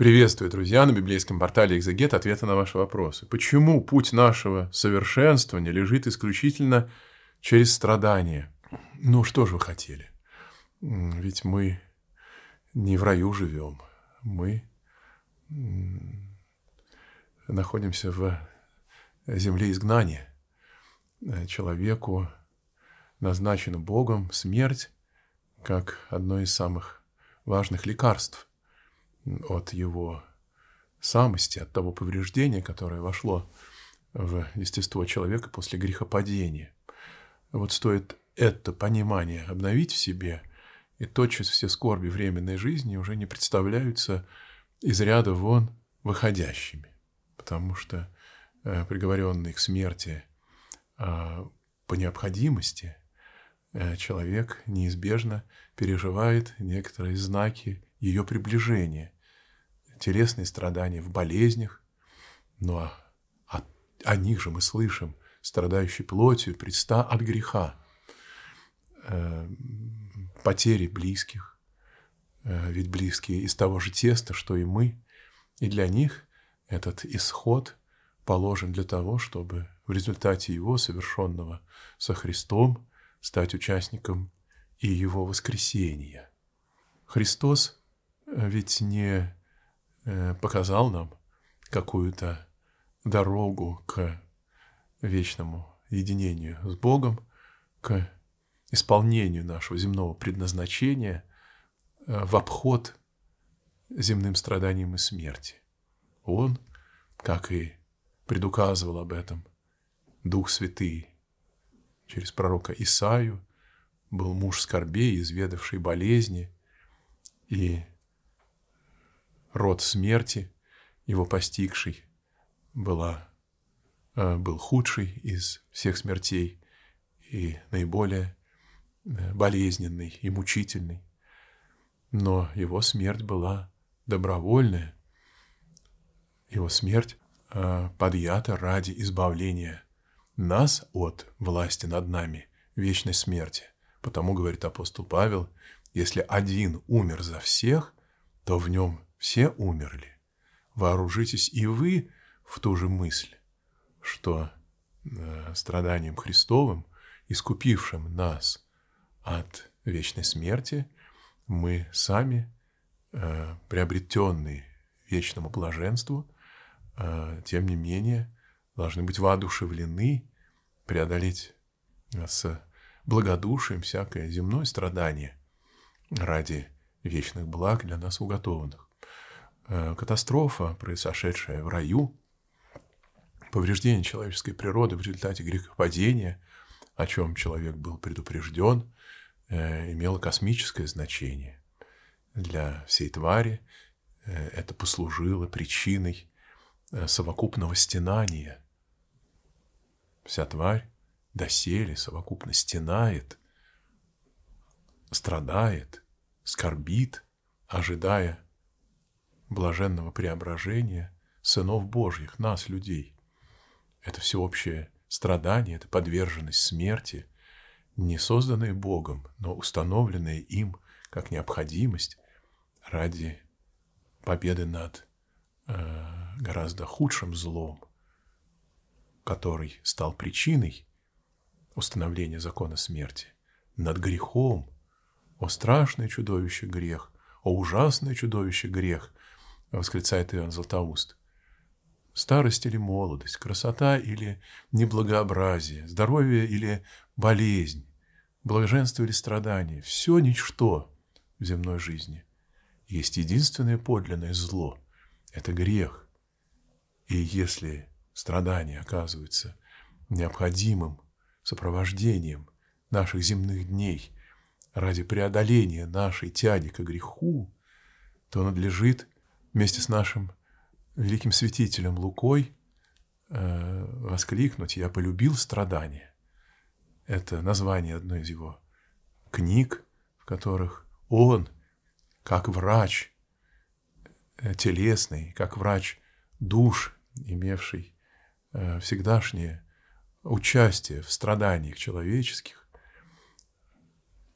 Приветствую, друзья, на библейском портале «Экзегет» ответы на ваши вопросы. Почему путь нашего совершенствования лежит исключительно через страдания? Ну, что же вы хотели? Ведь мы не в раю живем. Мы находимся в земле изгнания. Человеку назначена Богом смерть как одно из самых важных лекарств от его самости, от того повреждения, которое вошло в естество человека после грехопадения. Вот стоит это понимание обновить в себе, и тотчас все скорби временной жизни уже не представляются из ряда вон выходящими, потому что э, приговоренный к смерти э, по необходимости э, человек неизбежно переживает некоторые знаки ее приближения – телесные страдания в болезнях, но ну, о, а, а о них же мы слышим, страдающий плотью, предста от греха, э, потери близких, э, ведь близкие из того же теста, что и мы, и для них этот исход положен для того, чтобы в результате его, совершенного со Христом, стать участником и его воскресения. Христос э, ведь не Э, показал нам какую-то дорогу к вечному единению с Богом, к исполнению нашего земного предназначения э, в обход земным страданиям и смерти. Он, как и предуказывал об этом Дух Святый через пророка Исаию, был муж скорбей, изведавший болезни, и род смерти, его постигший, была, э, был худший из всех смертей и наиболее э, болезненный и мучительный. Но его смерть была добровольная. Его смерть э, подъята ради избавления нас от власти над нами, вечной смерти. Потому, говорит апостол Павел, если один умер за всех, то в нем все умерли. Вооружитесь и вы в ту же мысль, что э, страданием Христовым, искупившим нас от вечной смерти, мы сами, э, приобретенные вечному блаженству, э, тем не менее, должны быть воодушевлены преодолеть с благодушием всякое земное страдание ради вечных благ для нас уготованных. Э, катастрофа, произошедшая в раю, повреждение человеческой природы в результате грехопадения, о чем человек был предупрежден, э, имело космическое значение для всей твари. Э, это послужило причиной совокупного стенания. Вся тварь доселе совокупно стенает, страдает, скорбит, ожидая блаженного преображения сынов Божьих, нас, людей. Это всеобщее страдание, это подверженность смерти, не созданные Богом, но установленные им как необходимость ради победы над э, гораздо худшим злом, который стал причиной установления закона смерти, над грехом, о страшное чудовище грех, о ужасное чудовище грех, — восклицает Иоанн Златоуст. Старость или молодость, красота или неблагообразие, здоровье или болезнь, блаженство или страдание – все ничто в земной жизни. Есть единственное подлинное зло – это грех. И если страдания оказываются необходимым сопровождением наших земных дней ради преодоления нашей тяги к греху, то надлежит – вместе с нашим великим святителем Лукой э, воскликнуть «Я полюбил страдания». Это название одной из его книг, в которых он, как врач э, телесный, как врач душ, имевший э, всегдашнее участие в страданиях человеческих,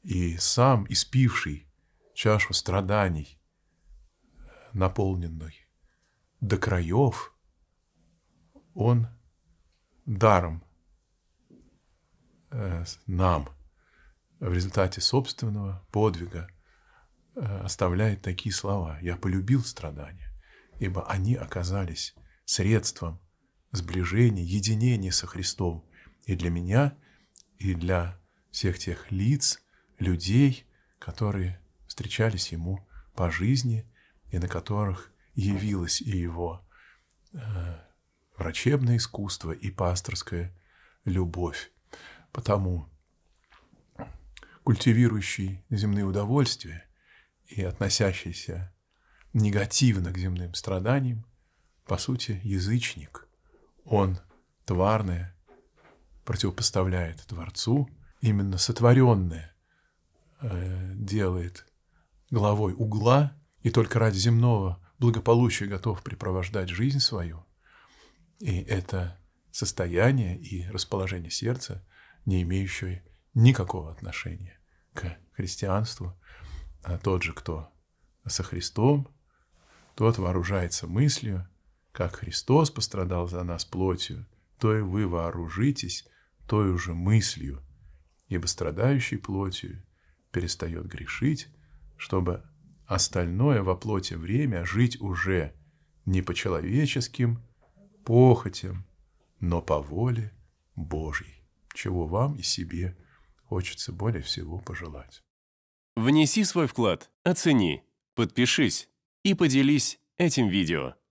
и сам испивший чашу страданий наполненный до краев, он даром э, нам в результате собственного подвига э, оставляет такие слова «Я полюбил страдания, ибо они оказались средством сближения, единения со Христом и для меня, и для всех тех лиц, людей, которые встречались Ему по жизни – и на которых явилось и его э, врачебное искусство, и пасторская любовь. Потому культивирующий земные удовольствия и относящийся негативно к земным страданиям, по сути, язычник. Он тварное противопоставляет Творцу, именно сотворенное э, делает главой угла и только ради земного благополучия готов препровождать жизнь свою. И это состояние и расположение сердца, не имеющее никакого отношения к христианству. А тот же, кто со Христом, тот вооружается мыслью, как Христос пострадал за нас плотью, то и вы вооружитесь той уже мыслью, ибо страдающий плотью перестает грешить, чтобы остальное во плоти время жить уже не по человеческим похотям, но по воле Божьей, чего вам и себе хочется более всего пожелать. Внеси свой вклад, оцени, подпишись и поделись этим видео.